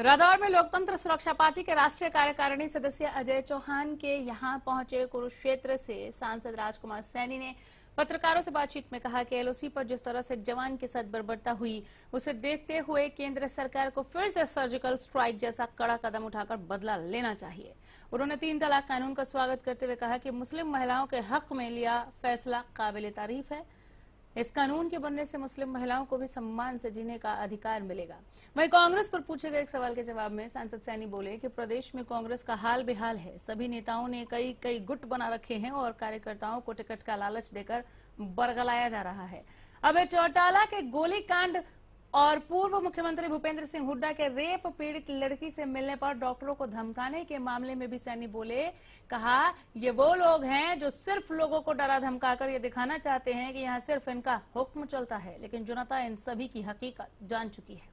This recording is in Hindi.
रादौर में लोकतंत्र सुरक्षा पार्टी के राष्ट्रीय कार्यकारिणी सदस्य अजय चौहान के यहां पहुंचे कुरुक्षेत्र से सांसद राजकुमार सैनी ने पत्रकारों से बातचीत में कहा कि एलओसी पर जिस तरह से जवान के साथ बर्बरता हुई उसे देखते हुए केंद्र सरकार को फिर से सर्जिकल स्ट्राइक जैसा कड़ा कदम उठाकर बदला लेना चाहिए उन्होंने तीन तलाक कानून का स्वागत करते हुए कहा कि मुस्लिम महिलाओं के हक में लिया फैसला काबिल तारीफ है इस कानून के बनने से मुस्लिम महिलाओं को भी सम्मान से जीने का अधिकार मिलेगा वहीं कांग्रेस पर पूछे गए एक सवाल के जवाब में सांसद सैनी बोले कि प्रदेश में कांग्रेस का हाल बेहाल है सभी नेताओं ने कई कई गुट बना रखे हैं और कार्यकर्ताओं को टिकट का लालच देकर बरगलाया जा रहा है अब चौटाला के गोलीकांड और पूर्व मुख्यमंत्री भूपेंद्र सिंह हुड्डा के रेप पीड़ित लड़की से मिलने पर डॉक्टरों को धमकाने के मामले में भी सैनी बोले कहा ये वो लोग हैं जो सिर्फ लोगों को डरा धमकाकर ये दिखाना चाहते हैं कि यहाँ सिर्फ इनका हुक्म चलता है लेकिन जनता इन सभी की हकीकत जान चुकी है